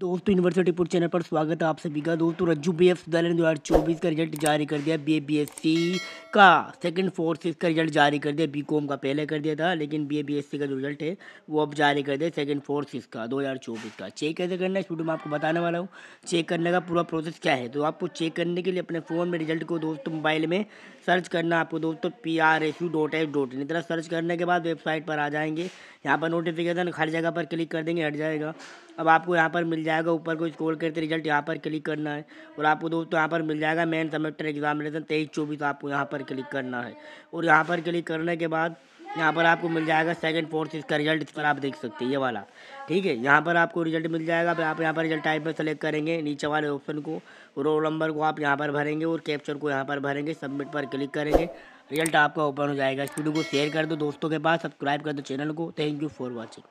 दोस्तों यूनिवर्सिटी पुर चैनल पर स्वागत है आप सभी का दोस्तों रज्जू बी एफ दो हज़ार चौबीस का रिजल्ट जारी कर दिया B A B S C का सेकंड फोर्थ का रिजल्ट जारी कर दिया बी कॉम का पहले कर दिया था लेकिन B A B S C का जो रिजल्ट है वो अब जारी कर दिया सेकंड फोर्थ का दो हज़ार चौबीस का चेक कैसे करना है वीडियो में आपको बताने वाला हूँ चेक करने का पूरा प्रोसेस क्या है तो आपको चेक करने के लिए अपने फ़ोन में रिजल्ट को दोस्तों मोबाइल में सर्च करना आपको दोस्तों P R S U dot F dot in इतना सर्च करने के बाद वेबसाइट पर आ जाएंगे यहाँ पर नोटिफिकेशन खाली जगह पर क्लिक कर देंगे हट जाएगा अब आपको यहाँ पर मिल जाएगा ऊपर को स्कोर करते रिजल्ट यहाँ पर क्लिक करना है और आपको दोस्तों यहाँ पर मिल जाएगा मेन सेमेस्टर एग्जामिनेशन तेईस चौबीस आपको यहाँ पर क्लिक करना है और यहाँ पर क्लिक करने के बाद यहाँ पर आपको मिल जाएगा सेकंड फोर्थ इसका रिजल्ट इस पर आप देख सकते हैं ये वाला ठीक है यहाँ पर आपको रिजल्ट मिल जाएगा फिर आप यहाँ पर रिजल्ट टाइप में सेलेक्ट करेंगे नीचे वाले ऑप्शन को रोल नंबर को आप यहाँ पर भरेंगे और कैप्चर को यहाँ पर भरेंगे सबमिट पर क्लिक करेंगे रिजल्ट आपका ओपन हो जाएगा इस वीडियो को शेयर कर दो दोस्तों के पास सब्सक्राइब कर दो चैनल को थैंक यू फॉर वॉचिंग